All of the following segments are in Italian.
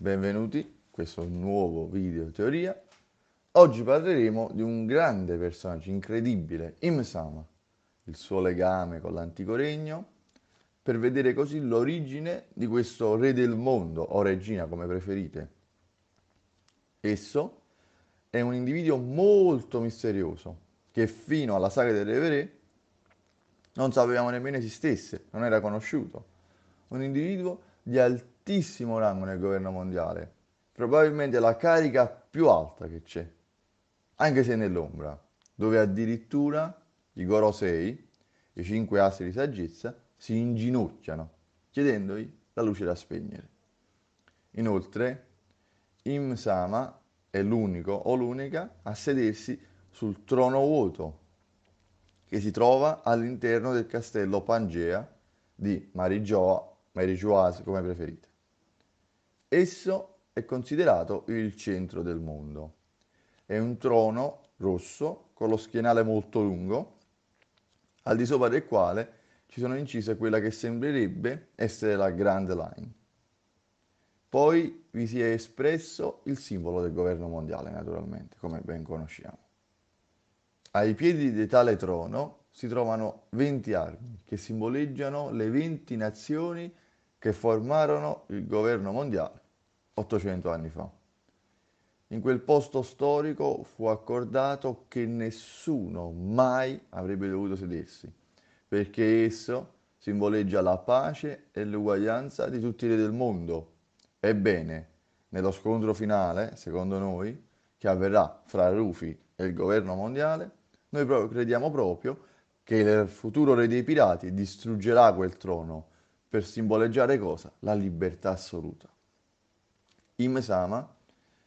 Benvenuti, a questo nuovo video teoria. Oggi parleremo di un grande personaggio incredibile, Imsama, il suo legame con l'antico regno, per vedere così l'origine di questo re del mondo o regina come preferite. Esso è un individuo molto misterioso che fino alla saga del Re Re non sapevamo nemmeno esistesse, non era conosciuto. Un individuo di altissimo altissimo rango nel governo mondiale, probabilmente la carica più alta che c'è, anche se nell'ombra, dove addirittura i Gorosei, i cinque assi di saggezza, si inginocchiano, chiedendogli la luce da spegnere. Inoltre, Im Sama è l'unico o l'unica a sedersi sul trono vuoto che si trova all'interno del castello Pangea di Marijoa, Marijoas come preferite. Esso è considerato il centro del mondo. È un trono rosso con lo schienale molto lungo, al di sopra del quale ci sono incise quella che sembrerebbe essere la Grand Line. Poi vi si è espresso il simbolo del governo mondiale, naturalmente, come ben conosciamo. Ai piedi di tale trono si trovano 20 armi che simboleggiano le 20 nazioni che formarono il governo mondiale 800 anni fa. In quel posto storico fu accordato che nessuno mai avrebbe dovuto sedersi, perché esso simboleggia la pace e l'uguaglianza di tutti i re del mondo. Ebbene, nello scontro finale, secondo noi, che avverrà fra Rufi e il governo mondiale, noi crediamo proprio che il futuro re dei pirati distruggerà quel trono per simboleggiare cosa? La libertà assoluta. Im Sama,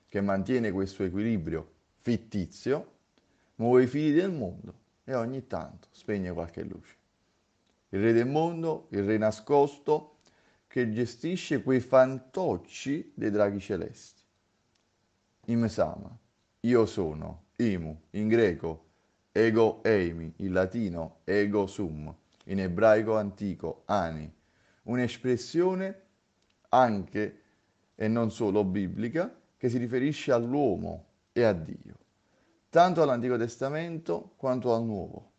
che mantiene questo equilibrio fittizio, muove i fili del mondo e ogni tanto spegne qualche luce. Il re del mondo, il re nascosto, che gestisce quei fantocci dei draghi celesti. Im Sama, io sono, imu, in greco, ego eimi, in latino, ego sum, in ebraico antico, ani, un'espressione anche e non solo biblica che si riferisce all'uomo e a Dio, tanto all'Antico Testamento quanto al Nuovo.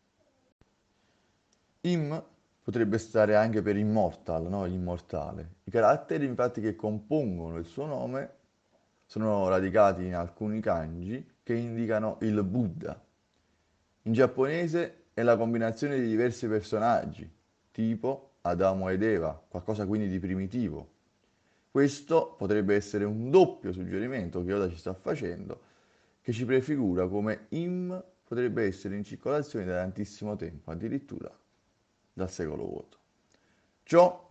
Im potrebbe stare anche per immortal, no? immortale. I caratteri infatti che compongono il suo nome sono radicati in alcuni kanji che indicano il Buddha. In giapponese è la combinazione di diversi personaggi, tipo Adamo ed Eva, qualcosa quindi di primitivo. Questo potrebbe essere un doppio suggerimento che Yoda ci sta facendo, che ci prefigura come Im potrebbe essere in circolazione da tantissimo tempo, addirittura dal secolo vuoto. Ciò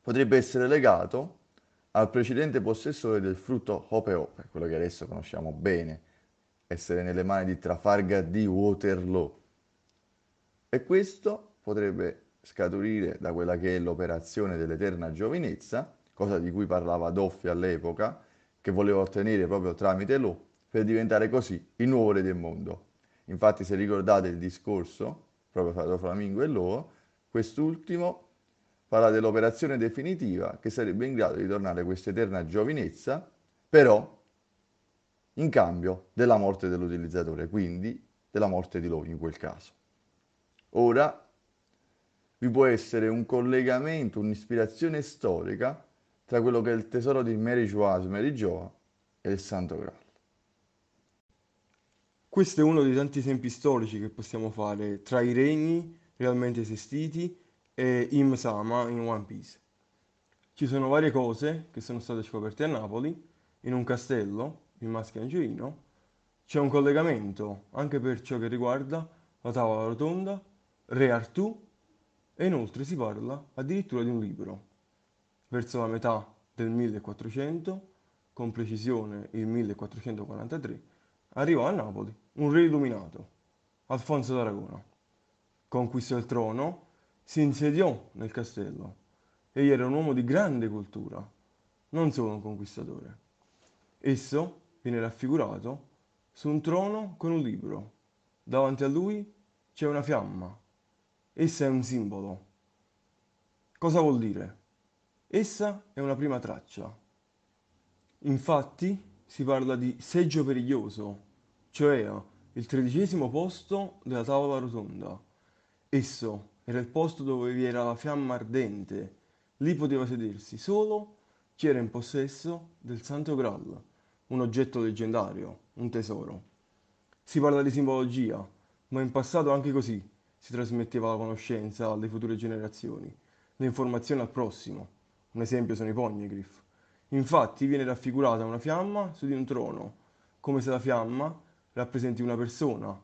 potrebbe essere legato al precedente possessore del frutto Hope Hope, quello che adesso conosciamo bene, essere nelle mani di Trafalgar di Waterloo. E questo potrebbe scaturire da quella che è l'operazione dell'eterna giovinezza, cosa di cui parlava Doffi all'epoca, che voleva ottenere proprio tramite Lo, per diventare così il nuovo re del mondo. Infatti, se ricordate il discorso, proprio tra Flamingo e Lo, quest'ultimo parla dell'operazione definitiva che sarebbe in grado di tornare questa eterna giovinezza, però in cambio della morte dell'utilizzatore, quindi della morte di Lo in quel caso. Ora vi può essere un collegamento, un'ispirazione storica tra quello che è il tesoro di Mary Joas, Mary Joa e il Santo Graal. Questo è uno dei tanti esempi storici che possiamo fare tra i regni realmente esistiti e Im Sama in One Piece. Ci sono varie cose che sono state scoperte a Napoli, in un castello, in Maschio Angelino, c'è un collegamento anche per ciò che riguarda la tavola rotonda, Re Artù e inoltre si parla addirittura di un libro. Verso la metà del 1400, con precisione il 1443, arrivò a Napoli un re illuminato, Alfonso d'Aragona. Conquistò il trono, si insediò nel castello. Egli era un uomo di grande cultura, non solo un conquistatore. Esso viene raffigurato su un trono con un libro. Davanti a lui c'è una fiamma Essa è un simbolo. Cosa vuol dire? Essa è una prima traccia. Infatti si parla di seggio periglioso, cioè il tredicesimo posto della tavola rotonda. Esso era il posto dove vi era la fiamma ardente. Lì poteva sedersi solo chi era in possesso del Santo Graal, un oggetto leggendario, un tesoro. Si parla di simbologia, ma in passato anche così si trasmetteva la conoscenza alle future generazioni, le informazioni al prossimo. Un esempio sono i Ponyegrif. Infatti viene raffigurata una fiamma su di un trono, come se la fiamma rappresenti una persona,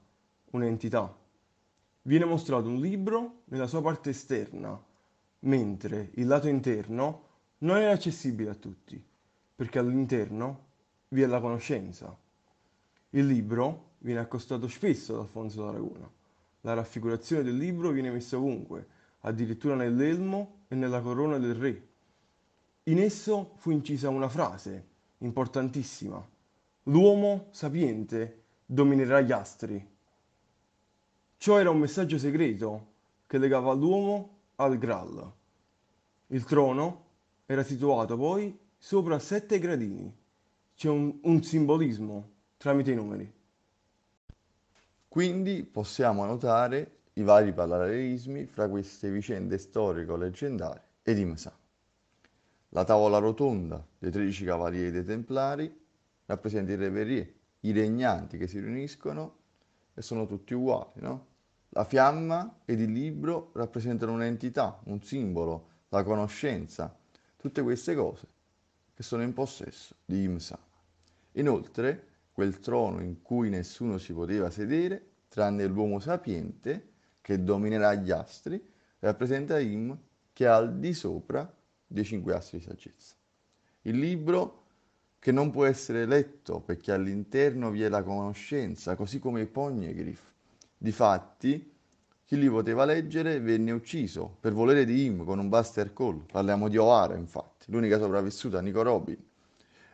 un'entità. Viene mostrato un libro nella sua parte esterna, mentre il lato interno non è accessibile a tutti, perché all'interno vi è la conoscenza. Il libro viene accostato spesso ad Alfonso d'Aragona. La raffigurazione del libro viene messa ovunque, addirittura nell'elmo e nella corona del re. In esso fu incisa una frase importantissima. L'uomo sapiente dominerà gli astri. Ciò era un messaggio segreto che legava l'uomo al Graal. Il trono era situato poi sopra sette gradini. C'è un, un simbolismo tramite i numeri. Quindi possiamo notare i vari parallelismi fra queste vicende storico-leggendarie e di Mesà. La tavola rotonda dei 13 cavalieri dei Templari rappresenta i reverie, i regnanti che si riuniscono e sono tutti uguali, no? La fiamma ed il libro rappresentano un'entità, un simbolo, la conoscenza, tutte queste cose che sono in possesso di Imsama. Inoltre, quel trono in cui nessuno si poteva sedere, tranne l'uomo sapiente che dominerà gli astri, rappresenta Im che è al di sopra dei cinque astri di saggezza. Il libro che non può essere letto perché all'interno vi è la conoscenza, così come i Pognegrif. Difatti, chi li poteva leggere venne ucciso per volere di Im con un buster call. Parliamo di Oara, infatti, l'unica sopravvissuta a Nico Robin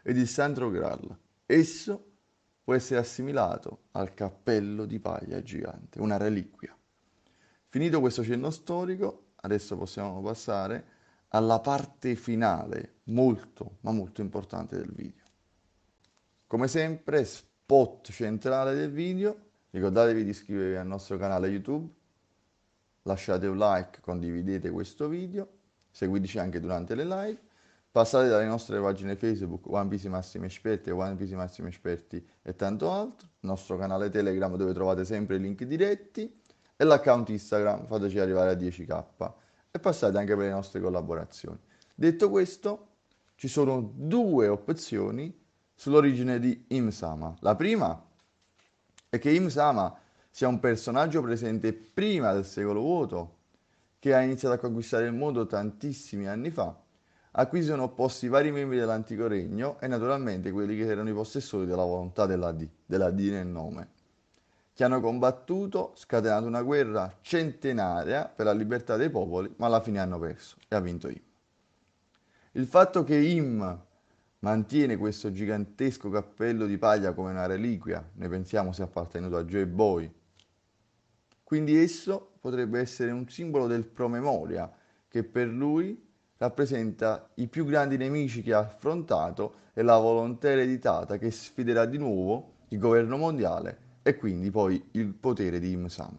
e di Sandro Graal. Esso può essere assimilato al cappello di paglia gigante, una reliquia. Finito questo cenno storico, adesso possiamo passare alla parte finale, molto ma molto importante del video. Come sempre, spot centrale del video, ricordatevi di iscrivervi al nostro canale YouTube, lasciate un like, condividete questo video, seguiteci anche durante le live Passate dalle nostre pagine Facebook, One Piece Massimi Esperti, One Piece Massimi Esperti e tanto altro, il nostro canale Telegram dove trovate sempre i link diretti e l'account Instagram, fateci arrivare a 10k e passate anche per le nostre collaborazioni. Detto questo, ci sono due opzioni sull'origine di Imsama. La prima è che Imsama sia un personaggio presente prima del secolo vuoto, che ha iniziato a conquistare il mondo tantissimi anni fa acquisivano posti i vari membri dell'antico regno e naturalmente quelli che erano i possessori della volontà della D, della D nel nome, che hanno combattuto, scatenato una guerra centenaria per la libertà dei popoli, ma alla fine hanno perso e ha vinto Im. Il fatto che Im mantiene questo gigantesco cappello di paglia come una reliquia, ne pensiamo sia appartenuto a Joe Boy, quindi esso potrebbe essere un simbolo del promemoria che per lui rappresenta i più grandi nemici che ha affrontato e la volontà ereditata che sfiderà di nuovo il governo mondiale e quindi poi il potere di Im Sama.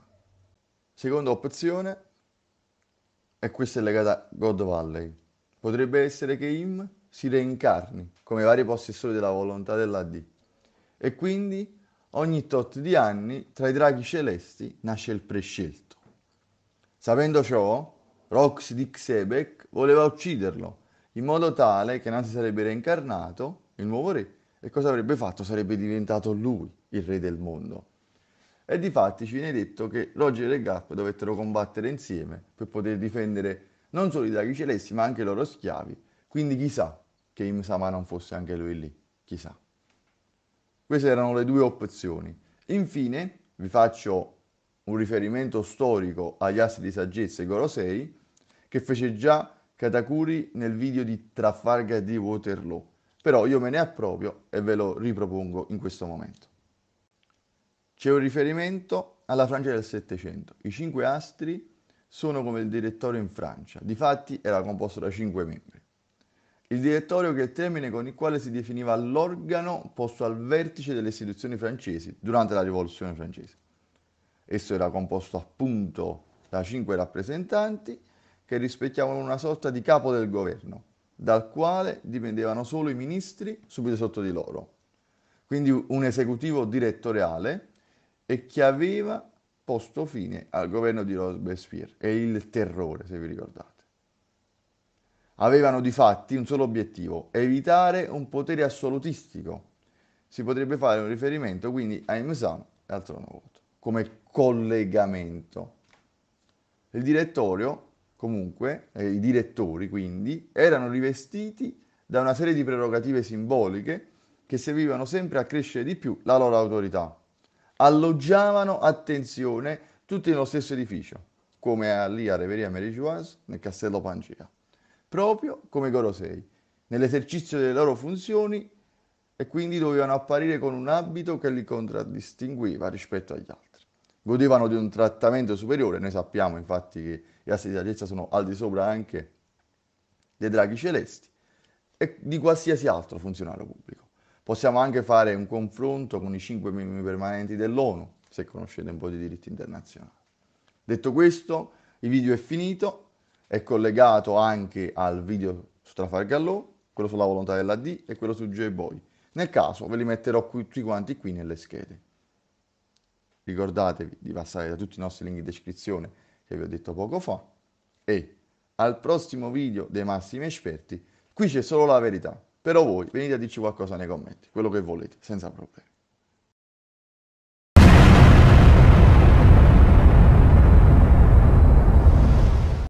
Seconda opzione, e questa è legata a God Valley, potrebbe essere che Im si reincarni come vari possessori della volontà dell'AD e quindi ogni tot di anni tra i draghi celesti nasce il prescelto. Sapendo ciò, Rox di Xebek voleva ucciderlo, in modo tale che non si sarebbe reincarnato il nuovo re e cosa avrebbe fatto? Sarebbe diventato lui il re del mondo. E di fatti ci viene detto che Roger e Gap dovettero combattere insieme per poter difendere non solo i draghi celesti ma anche i loro schiavi, quindi chissà che Im Sama non fosse anche lui lì, chissà. Queste erano le due opzioni. Infine vi faccio un riferimento storico agli assi di saggezza e Gorosei, che fece già Katakuri nel video di Trafalgar di Waterloo, però io me ne approprio e ve lo ripropongo in questo momento. C'è un riferimento alla Francia del Settecento. I cinque astri sono come il direttorio in Francia, difatti era composto da cinque membri. Il direttorio che è il termine con il quale si definiva l'organo posto al vertice delle istituzioni francesi durante la rivoluzione francese. Esso era composto appunto da cinque rappresentanti che rispecchiavano una sorta di capo del governo, dal quale dipendevano solo i ministri subito sotto di loro. Quindi un esecutivo direttoriale e che aveva posto fine al governo di Robespierre e il terrore, se vi ricordate. Avevano di fatti un solo obiettivo, evitare un potere assolutistico. Si potrebbe fare un riferimento quindi a Imsan e al trono vuoto, come collegamento. Il direttorio comunque, eh, i direttori quindi, erano rivestiti da una serie di prerogative simboliche che servivano sempre a crescere di più la loro autorità. Alloggiavano, attenzione, tutti nello stesso edificio, come a, lì a Reveria Merijuas nel castello Pangea, proprio come Gorosei, nell'esercizio delle loro funzioni e quindi dovevano apparire con un abito che li contraddistingueva rispetto agli altri. Godevano di un trattamento superiore, noi sappiamo infatti che e assi di saggezza sono al di sopra anche dei draghi celesti e di qualsiasi altro funzionario pubblico. Possiamo anche fare un confronto con i cinque minimi permanenti dell'ONU, se conoscete un po' di diritto internazionale. Detto questo, il video è finito, è collegato anche al video su Trafalgar Law, quello sulla volontà dell'AD e quello su J-Boy. Nel caso ve li metterò qui, tutti quanti qui nelle schede. Ricordatevi di passare da tutti i nostri link in descrizione che vi ho detto poco fa e al prossimo video dei massimi esperti qui c'è solo la verità però voi venite a dirci qualcosa nei commenti quello che volete senza problemi